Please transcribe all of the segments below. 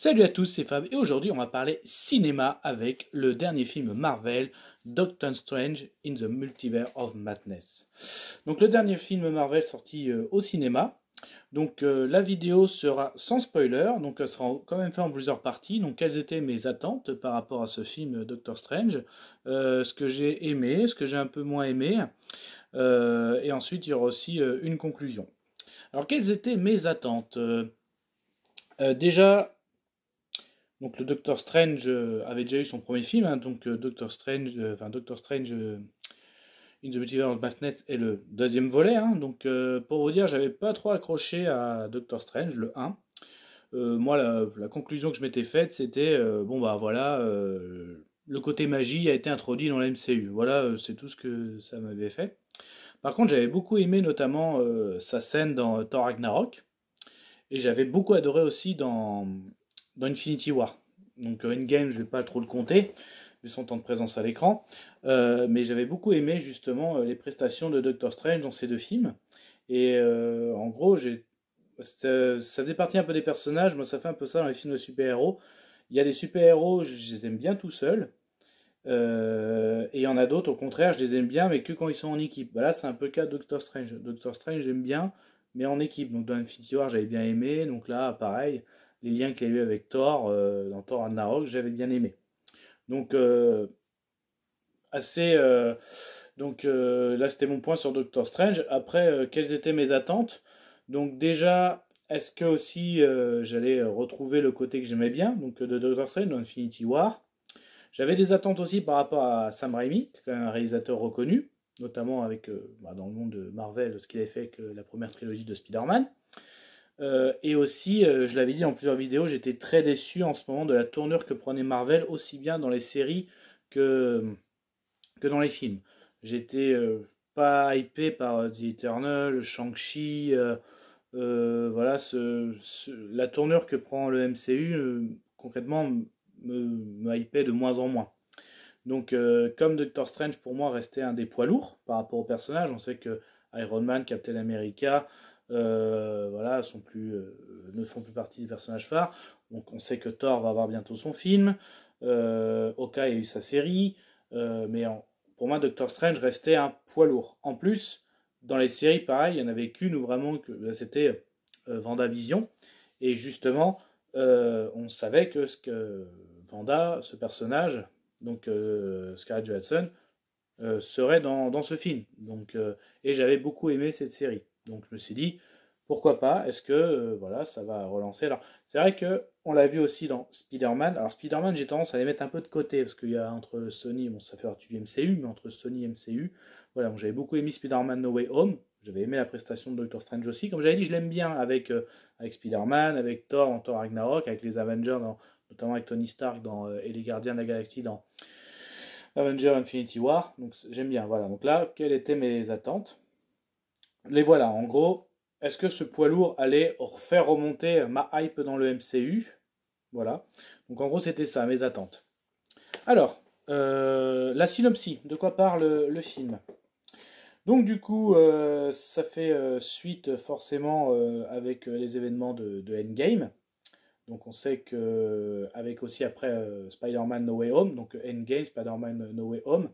Salut à tous, c'est Fab et aujourd'hui on va parler cinéma avec le dernier film Marvel, Doctor Strange in the Multiverse of Madness. Donc le dernier film Marvel sorti euh, au cinéma. Donc euh, la vidéo sera sans spoiler, donc elle sera quand même faite en plusieurs parties. Donc quelles étaient mes attentes par rapport à ce film euh, Doctor Strange, ce que j'ai aimé, ce que j'ai un peu moins aimé, et ensuite il y aura aussi une conclusion. Alors quelles étaient mes attentes Déjà, donc le Doctor Strange euh, avait déjà eu son premier film, hein. donc euh, Doctor Strange, euh, enfin Doctor Strange In the Multiverse of Madness est le deuxième volet. Hein. donc pour vous dire, j'avais pas trop accroché à Doctor Strange, le 1. moi, la, conclusion que je m'étais faite, c'était bon, bah voilà, le côté magie a été introduit dans la MCU. Voilà, c'est tout ce que ça m'avait fait. Par contre, j'avais beaucoup aimé notamment sa scène dans Thor Ragnarok. Et j'avais beaucoup adoré aussi dans dans Infinity War. Donc euh, game, je ne vais pas trop le compter, vu son temps de présence à l'écran. Euh, mais j'avais beaucoup aimé justement euh, les prestations de Doctor Strange dans ces deux films. Et en gros, Ça, départit un peu des personnages, moi ça fait un peu ça dans les films de super-héros. Il y a des super-héros, je, les aime bien tout seuls. et il y en a d'autres, au contraire, je les aime bien, mais que quand ils sont en équipe. Bah là, c'est un peu le cas de Doctor Strange. Doctor Strange, j'aime bien, mais en équipe. Donc dans Infinity War, j'avais bien aimé. Donc là, pareil les liens qu'il y a eu avec Thor euh, dans Thor Ragnarok, j'avais bien aimé. Donc euh, assez euh, donc là c'était mon point sur Doctor Strange. Après quelles étaient mes attentes Donc déjà est-ce que aussi j'allais retrouver le côté que j'aimais bien donc de Doctor Strange dans Infinity War. J'avais des attentes aussi par rapport à Sam Raimi, un réalisateur reconnu, notamment avec, bah, dans le monde de Marvel, ce qu'il avait fait avec la première trilogie de Spider-Man. Euh, et aussi, euh, je l'avais dit en plusieurs vidéos, j'étais très déçu en ce moment de la tournure que prenait Marvel, aussi bien dans les séries que, que dans les films. J'étais euh, pas hypé par The Eternal, Shang-Chi, voilà, ce, la tournure que prend le MCU, concrètement, me, me hypait de moins en moins. Donc, comme Doctor Strange, pour moi, restait un des poids lourds par rapport au personnage, on sait que Iron Man, Captain America, euh, voilà, sont plus, euh, ne font plus partie des personnages phares. Donc on sait que Thor va avoir bientôt son film, euh, Hawkeye a eu sa série, euh, mais pour moi Doctor Strange restait un poids lourd. En plus, dans les séries, pareil, il y en avait qu'une où vraiment que c'était Vision et justement, on savait que ce que Vanda, ce personnage, donc Scarlett Johansson, serait dans, dans, ce film. Donc, et j'avais beaucoup aimé cette série. Donc je me suis dit, pourquoi pas Est-ce que euh, voilà, ça va relancer Alors c'est vrai que on l'a vu aussi dans Spider-Man. Alors Spider-Man, j'ai tendance à les mettre un peu de côté parce qu'il y a entre Sony, bon ça fait partie du MCU, mais entre Sony et MCU, voilà, j'avais beaucoup aimé Spider-Man No Way Home. J'avais aimé la prestation de Doctor Strange aussi. Comme j'avais dit, je l'aime bien avec, euh, avec Spider-Man, avec Thor dans Thor Ragnarok, avec les Avengers, notamment avec Tony Stark dans, euh, et les Gardiens de la Galaxie dans Avengers Infinity War. Donc j'aime bien. Voilà. Donc là, quelles étaient mes attentes les voilà, en gros, est-ce que ce poids lourd allait faire remonter ma hype dans le MCU Voilà. Donc en gros, c'était ça, mes attentes. Alors, euh, la synopsie, de quoi parle le film donc du coup, euh, ça fait euh, suite forcément avec les événements de, de, Endgame. Donc on sait que avec aussi après Spider-Man No Way Home, donc Endgame, Spider-Man No Way Home,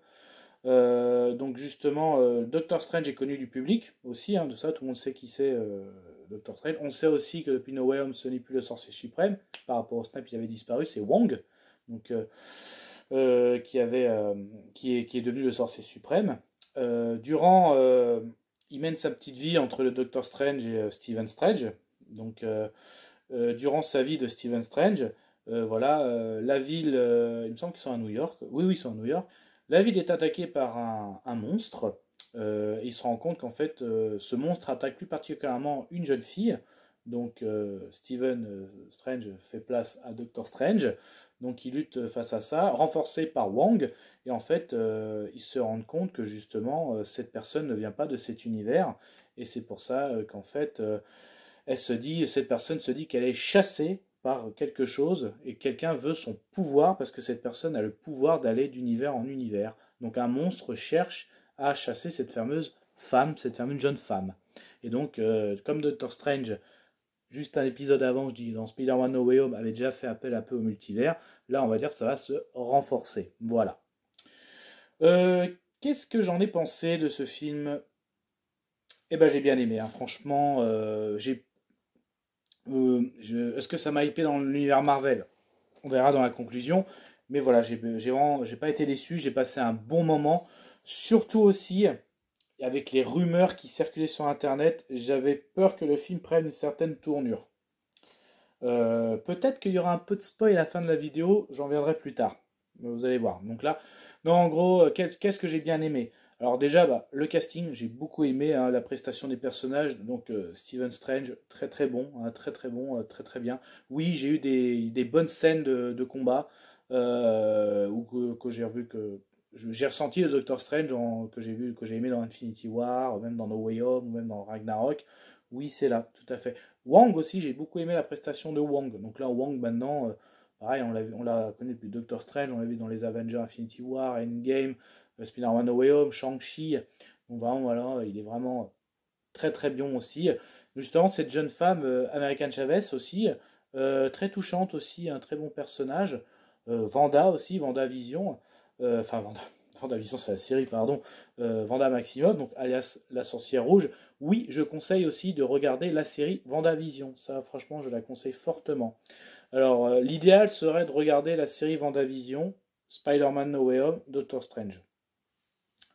euh, donc justement, euh, Doctor Strange est connu du public aussi, hein, de ça, tout le monde sait qui c'est euh, Doctor Strange. On sait aussi que depuis No Way Home, ce n'est plus le sorcier suprême. Par rapport au Snap, il avait disparu, c'est Wong, donc, qui, avait, qui, est, qui est devenu le sorcier suprême. durant, il mène sa petite vie entre le Doctor Strange et Stephen Strange. Donc, durant sa vie de Stephen Strange, voilà, la ville, il me semble qu'ils sont à New York. Oui, oui, ils sont à New York. La ville est attaquée par un, monstre. Euh, il se rend compte qu'en fait, euh, ce monstre attaque plus particulièrement une jeune fille. Donc, euh, Stephen euh, Strange fait place à Doctor Strange. Donc, il lutte face à ça, renforcé par Wong, Et en fait, il se rend compte que justement, cette personne ne vient pas de cet univers. Et c'est pour ça qu'en fait, elle se dit, cette personne se dit qu'elle est chassée par quelque chose et quelqu'un veut son pouvoir parce que cette personne a le pouvoir d'aller d'univers en univers. Donc un monstre cherche à chasser cette fameuse femme, cette fameuse jeune femme. Et donc, euh, comme Doctor Strange, juste un épisode avant, je dis, dans Spider-Man No Way Home, avait déjà fait appel un peu au multivers, là, on va dire que ça va se renforcer. Voilà. Euh, qu'est-ce que j'en ai pensé de ce film Eh ben, j'ai bien aimé. Hein. Franchement, euh, j'ai euh, est-ce que ça m'a hypé dans l'univers Marvel On verra dans la conclusion. Mais voilà, j'ai pas été déçu, j'ai passé un bon moment. Surtout aussi, avec les rumeurs qui circulaient sur Internet, j'avais peur que le film prenne une certaine tournure. Euh, peut-être qu'il y aura un peu de spoil à la fin de la vidéo, j'en viendrai plus tard. Vous allez voir. Donc là, non, en gros, euh, qu'est-ce que j'ai bien aimé alors déjà, bah, le casting, j'ai beaucoup aimé hein, la prestation des personnages. Donc euh, Stephen Strange, très très bon, hein, très très bon, euh, très très bien. Oui, j'ai eu des, des, bonnes scènes de, combat euh, où, que, j'ai revu que j'ai ressenti le Docteur Strange que j'ai vu que j'ai aimé dans Infinity War, même dans No Way Home, même dans Ragnarok. Oui, c'est là, tout à fait. Wong aussi, j'ai beaucoup aimé la prestation de Wong. Donc là, Wong, maintenant, euh, pareil, on l'a connu depuis Doctor Strange, on l'a vu dans les Avengers Infinity War, Endgame. Euh, Spider-Man No Way Home, Shang-Chi. voilà, il est vraiment très très bien aussi. Justement, cette jeune femme, euh, American Chavez aussi, euh, très touchante aussi, un très bon personnage. Vanda aussi, Vanda Vision. Enfin, Vanda. Vanda Vision, c'est la série, pardon, Vanda Maximov, donc alias La Sorcière Rouge. Oui, je conseille aussi de regarder la série Vanda Vision. Ça, franchement, je la conseille fortement. Alors, l'idéal serait de regarder la série Vanda Vision, Spider-Man No Way Home, Doctor Strange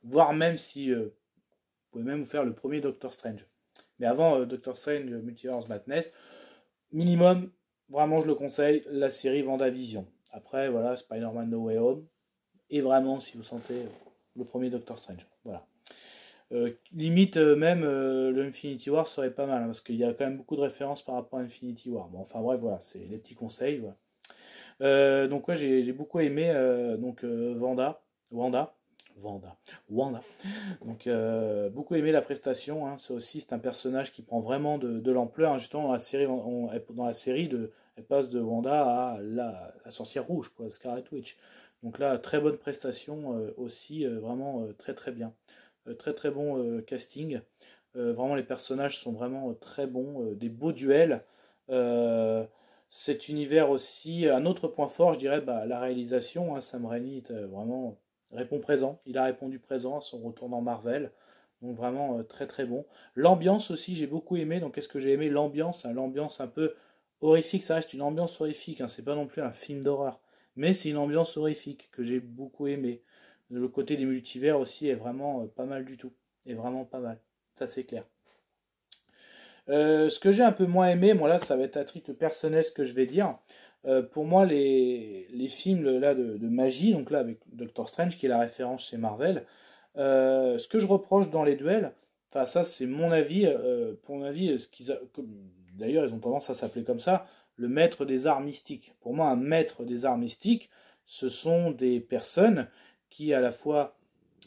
voire même si euh, vous pouvez même vous faire le premier Doctor Strange. Mais avant euh, Doctor Strange Multiverse Madness, minimum, vraiment je le conseille, la série Vision Après, voilà, Spider-Man No Way Home. Et vraiment, si vous sentez euh, le premier Doctor Strange. Voilà. limite, même le Infinity War serait pas mal, hein, parce qu'il y a quand même beaucoup de références par rapport à Infinity War. Bon, enfin bref, voilà, c'est les petits conseils. donc, quoi j'ai beaucoup aimé donc, Vanda, Wanda. Wanda. Donc, euh, beaucoup aimé la prestation. Hein. Ça aussi, c'est un personnage qui prend vraiment de, l'ampleur. Hein. Justement, dans la série, la série de, elle passe de Wanda à la, sorcière rouge, quoi, Scarlet Witch. Donc là, très bonne prestation euh, aussi, euh, vraiment très très bien. très très bon casting. vraiment, les personnages sont vraiment très bons. des beaux duels cet univers aussi, un autre point fort, je dirais, bah, la réalisation. Hein. Sam Raimi était vraiment répond présent. Il a répondu présent à son retour dans Marvel. Donc vraiment euh, très très bon. L'ambiance aussi, j'ai beaucoup aimé. Donc qu'est-ce que j'ai aimé L'ambiance, hein, l'ambiance un peu horrifique. Ça reste une ambiance horrifique. Hein. c'est pas non plus un film d'horreur, mais c'est une ambiance horrifique que j'ai beaucoup aimé. Le côté des multivers aussi est vraiment euh, pas mal du tout. Est vraiment pas mal. Ça c'est clair. Euh, ce que j'ai un peu moins aimé, moi là ça va être à titre personnel ce que je vais dire, euh, pour moi, les, les films là, de, de, magie, donc là avec Doctor Strange qui est la référence chez Marvel, euh, ce que je reproche dans les duels, enfin ça c'est mon avis, euh, pour mon avis, ce qu'ils d'ailleurs ils ont tendance à s'appeler comme ça, le maître des arts mystiques. Pour moi, un maître des arts mystiques, ce sont des personnes qui à la fois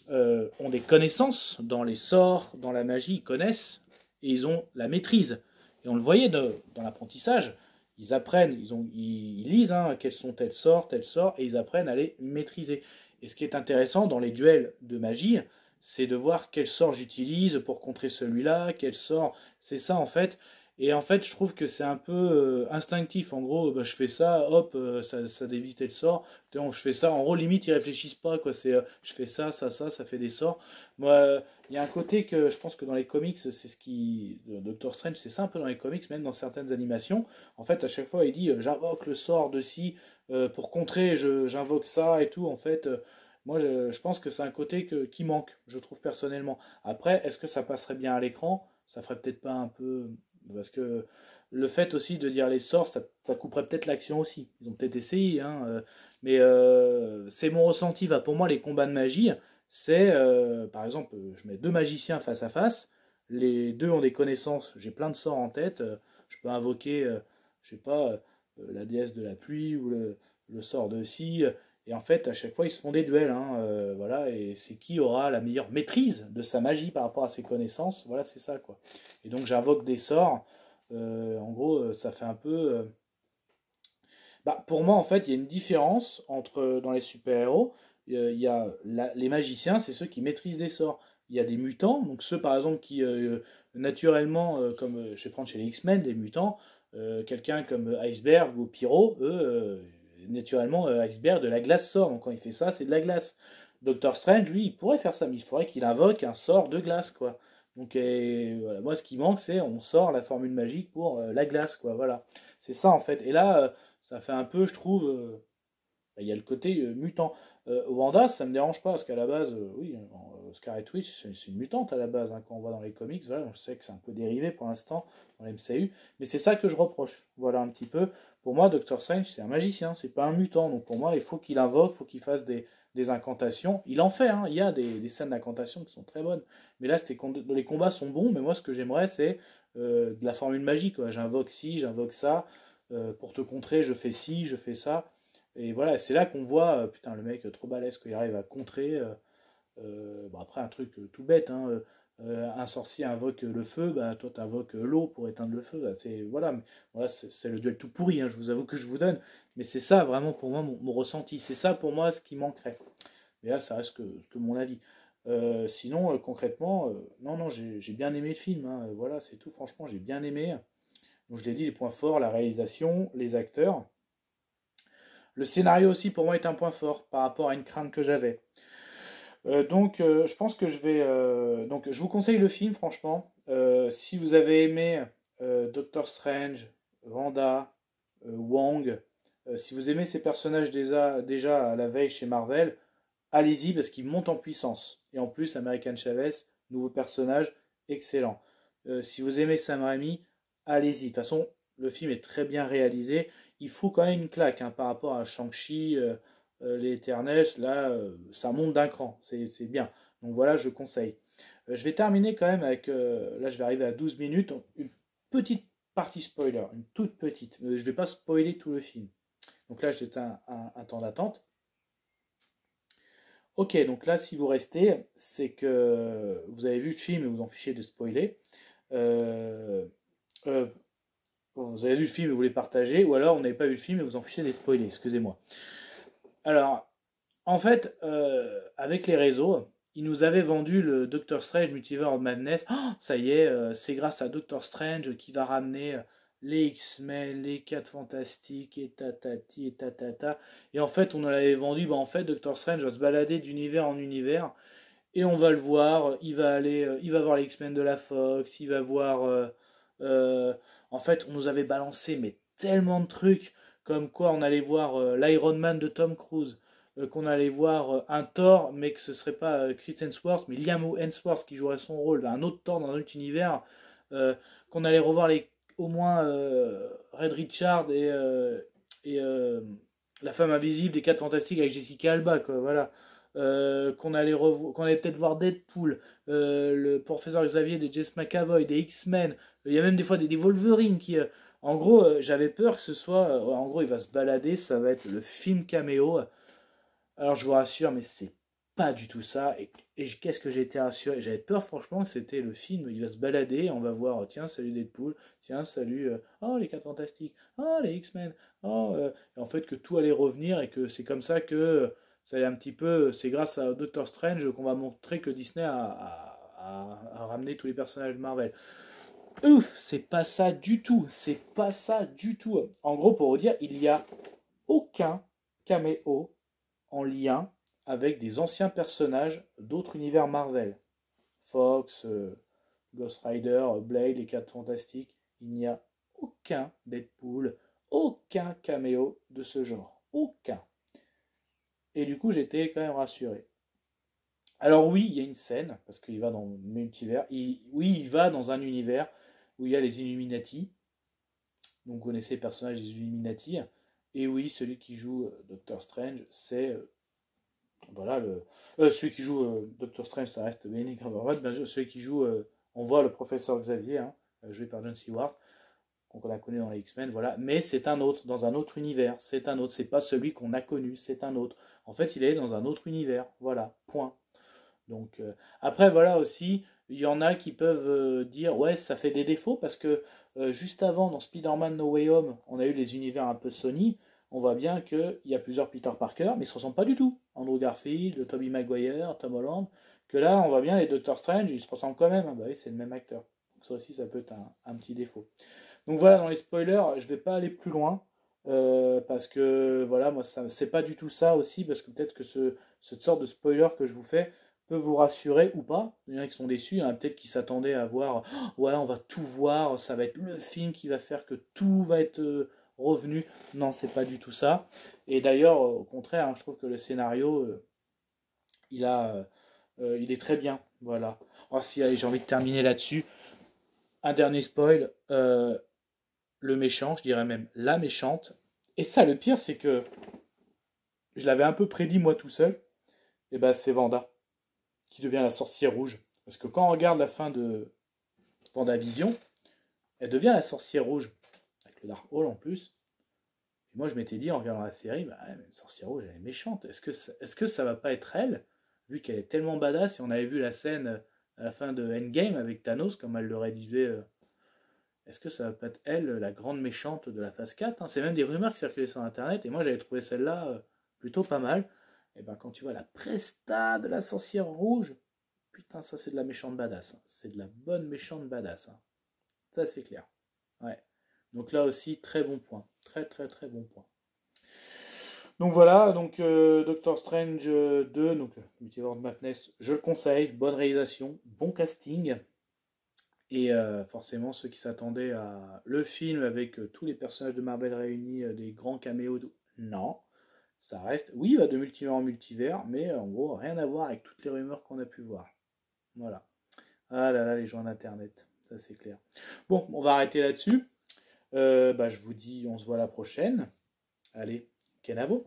ont des connaissances dans les sorts, dans la magie, ils connaissent et ils ont la maîtrise. Et on le voyait dans l'apprentissage ils apprennent, ils, ont, ils, lisent hein, quels sont tels sorts, tels sorts, et ils apprennent à les maîtriser. Et ce qui est intéressant dans les duels de magie, c'est de voir quel sort j'utilise pour contrer celui-là, quel sort. C'est ça en fait et en fait, je trouve que c'est un peu euh, instinctif. En gros, bah, je fais ça, hop, euh, ça, ça dévite le sort. Je fais ça. En gros, limite, ils réfléchissent pas. Quoi. C'est, euh, je fais ça, ça, ça, ça fait des sorts. Moi, il y a un côté que je pense que dans les comics, c'est ce qui. Doctor Strange, c'est ça un peu dans les comics, même dans certaines animations. En fait, à chaque fois, il dit j'invoque le sort de ci pour contrer, j'invoque ça et tout. En fait. Moi, je, je, pense que c'est un côté que, qui manque, je trouve personnellement. Après, est-ce que ça passerait bien à l'écran Ça ferait peut-être pas un peu parce que le fait aussi de dire les sorts, ça, couperait peut-être l'action aussi. Ils ont peut-être essayé, hein, euh, mais euh, c'est mon ressenti. Va. Pour moi, les combats de magie, c'est euh, par exemple, je mets deux magiciens face à face, les deux ont des connaissances, j'ai plein de sorts en tête, je peux invoquer, je sais pas, la déesse de la pluie ou le, le sort de scie et en fait, à chaque fois, ils se font des duels. Hein, euh, voilà, et c'est qui aura la meilleure maîtrise de sa magie par rapport à ses connaissances. Voilà, c'est ça, quoi. Et donc, j'invoque des sorts. Euh, en gros, euh, ça fait un peu. Bah, pour moi, en fait, il y a une différence entre dans les super-héros. Il y a les magiciens, c'est ceux qui maîtrisent des sorts. Il y a des mutants, donc ceux par exemple qui naturellement, comme je vais prendre chez les X-Men, des mutants, quelqu'un comme Iceberg ou Pyro, eux, naturellement, euh, Iceberg, de la glace sort. Donc quand il fait ça, c'est de la glace. Doctor Strange, lui, il pourrait faire ça, mais il faudrait qu'il invoque un sort de glace, quoi. Donc et, voilà, moi, ce qui manque, c'est on sort la formule magique pour euh, la glace, quoi. Voilà, c'est ça en fait. Et là, euh, ça fait un peu, je trouve, bah, il y a le côté mutant. Wanda, ça me dérange pas parce qu'à la base, oui, Scarlet Witch, c'est une mutante à la base. Hein. quand on voit dans les comics, voilà, on sait que c'est un peu dérivé pour l'instant dans l'MCU, mais c'est ça que je reproche. Voilà un petit peu. Pour moi, Docteur Strange, c'est un magicien, c'est pas un mutant. Donc pour moi, il faut qu'il invoque, il faut qu'il fasse des, incantations. Il en fait, hein. il y a des, scènes d'incantation qui sont très bonnes. Mais là, les combats sont bons, mais moi, ce que j'aimerais, c'est euh, de la formule magique. J'invoque ci, j'invoque ça. Euh, pour te contrer, je fais ci, je fais ça. Et voilà, c'est là qu'on voit, euh, putain, le mec trop balèze, qu'il arrive à contrer. bon, après, un truc tout bête, hein euh, un sorcier invoque le feu, bah, toi invoques euh, l'eau pour éteindre le feu. Bah, c'est voilà, voilà c'est le duel tout pourri, hein, je vous avoue que je vous donne. Mais c'est ça vraiment pour moi mon, ressenti. C'est ça pour moi ce qui manquerait. Mais là, ça reste que, que mon avis. Euh, sinon, concrètement, non, non, j'ai bien aimé le film. Hein. voilà, c'est tout. Franchement, j'ai bien aimé. Donc, je l'ai dit, les points forts, la réalisation, les acteurs. Le scénario aussi, pour moi, est un point fort par rapport à une crainte que j'avais. Euh, donc, euh, je pense que je vais. Euh, donc, je vous conseille le film, franchement. si vous avez aimé Doctor Strange, Wanda, Wong, si vous aimez ces personnages déjà, à la veille chez Marvel, allez-y parce qu'ils montent en puissance. Et en plus, American Chavez, nouveau personnage, excellent. si vous aimez Sam Raimi, allez-y. De toute façon, le film est très bien réalisé. Il faut quand même une claque hein, par rapport à Shang-Chi. Euh, L'éternel, là, euh, ça monte d'un cran, c'est bien. Donc voilà, je conseille. Euh, je vais terminer quand même avec, là je vais arriver à 12 minutes, une petite partie spoiler, une toute petite. je ne vais pas spoiler tout le film. Donc là, j'ai un, temps d'attente. Ok, donc là, si vous restez, c'est que vous avez vu le film et vous en fichez de spoiler. vous avez vu le film et vous voulez partager, ou alors vous n'avez pas vu le film et vous en fichez de spoiler, excusez-moi. Alors, en fait, euh, avec les réseaux, ils nous avaient vendu le Doctor Strange Multiverse of Madness. Oh, ça y est, euh, c'est grâce à Doctor Strange qui va ramener euh, les X-Men, les 4 Fantastiques, et tatati, et tatata. Et en fait, on nous l'avait vendu, bah, en fait, Doctor Strange va se balader d'univers en univers. Et on va le voir, il va aller, il va voir les X-Men de la Fox, il va voir... en fait, on nous avait balancé mais tellement de trucs comme quoi on allait voir euh, l'Iron Man de Tom Cruise, euh, qu'on allait voir euh, un Thor, mais que ce serait pas Chris Hemsworth, mais Liam Hemsworth qui jouerait son rôle, un autre Thor dans un autre univers, qu'on allait revoir les, au moins Red Richard et, et la femme invisible des 4 fantastiques avec Jessica Alba, voilà. qu'on allait, qu'on allait peut-être voir Deadpool, le professeur Xavier des Jess McAvoy, des X-Men, il y a même des fois des, Wolverines qui. En gros, euh, j'avais peur que ce soit. Euh, en gros, il va se balader, ça va être le film caméo. Alors, je vous rassure, mais c'est pas du tout ça. Et, qu'est-ce que j'étais rassuré J'avais peur, franchement, que c'était le film. Il va se balader, on va voir. Oh, tiens, salut Deadpool. Tiens, salut. Euh, oh, les 4 Fantastiques. Oh, les X-Men. Oh, en fait, que tout allait revenir et que c'est comme ça que. ça allait un petit peu, c'est grâce à Doctor Strange qu'on va montrer que Disney a, ramené tous les personnages de Marvel ouf, c'est pas ça du tout, c'est pas ça du tout. En gros, pour vous dire, il n'y a aucun caméo en lien avec des anciens personnages d'autres univers Marvel. Fox, euh, Ghost Rider, Blade, les 4 Fantastiques, il n'y a aucun Deadpool, aucun caméo de ce genre. Aucun. Et du coup, j'étais quand même rassuré. Alors oui, il y a une scène, parce qu'il va dans le multivers. oui, il va dans un univers où il y a les Illuminati. Donc vous connaissez les personnages des Illuminati. Et oui, celui qui joue euh, Doctor Strange, c'est. Euh, voilà, le, euh, celui qui joue Doctor Strange, ça reste Benedict Cumberbatch. celui qui joue, on voit le professeur Xavier, hein, joué par John Seward, qu'on a connu dans les X-Men, voilà. Mais c'est un autre, dans un autre univers. C'est un autre, c'est pas celui qu'on a connu, c'est un autre. En fait, il est dans un autre univers, voilà, point. Donc euh, après voilà aussi, il y en a qui peuvent euh, dire ouais ça fait des défauts parce que euh, juste avant dans Spider-Man No Way Home, on a eu les univers un peu Sony, on voit bien qu'il y a plusieurs Peter Parker, mais ils ne se ressemblent pas du tout. Andrew Garfield, Tobey Maguire, Tom Holland, que là on voit bien les Doctor Strange, ils se ressemblent quand même, ah bah c'est le même acteur. Donc ça aussi ça peut être un, petit défaut. Donc voilà dans les spoilers, je ne vais pas aller plus loin. parce que voilà, moi, ça, c'est pas du tout ça aussi, parce que peut-être que ce, cette sorte de spoiler que je vous fais, vous rassurer ou pas. Il y en a qui sont déçus, peut-être qu'ils s'attendaient à voir, oh, ouais, on va tout voir, ça va être le film qui va faire que tout va être euh, revenu. Non, c'est pas du tout ça. Et d'ailleurs, euh, au contraire, hein, je trouve que le scénario, euh, il, a, il est très bien. Voilà. Oh, si, j'ai envie de terminer là-dessus. Un dernier spoil. le méchant, je dirais même la méchante. Et ça, le pire, c'est que je l'avais un peu prédit moi tout seul. Et eh ben, c'est Vanda qui devient la sorcière rouge. Parce que quand on regarde la fin de Vision, elle devient la sorcière rouge, avec le Dark Hall en plus. Et moi, je m'étais dit, en regardant la série, bah, sorcière rouge, elle est méchante. Est-ce que, ça, est que ça va pas être elle, vu qu'elle est tellement badass et on avait vu la scène à la fin de Endgame avec Thanos, comme elle le réduisait. Euh, est-ce que ça va pas être elle, la grande méchante de la phase 4 hein? C'est même des rumeurs qui circulaient sur Internet, et moi j'avais trouvé celle-là euh, plutôt pas mal. Et eh ben quand tu vois la presta de la sorcière rouge, putain, ça c'est de la méchante badass. Hein. C'est de la bonne méchante badass. Hein. Ça c'est clair. Ouais. Donc là aussi, très bon point. Très très très bon point. Donc voilà, donc euh, Doctor Strange 2, euh, donc euh, Multiverse Madness, je le conseille, bonne réalisation, bon casting. Et forcément, ceux qui s'attendaient à le film avec tous les personnages de Marvel réunis, des grands caméos, non ça reste, oui, va bah, de multivers en multivers, mais euh, en gros, rien à voir avec toutes les rumeurs qu'on a pu voir. Voilà. Ah là là, les gens d'Internet, ça c'est clair. Bon, on va arrêter là-dessus. Euh, bah, je vous dis, on se voit la prochaine. Allez, Kenavo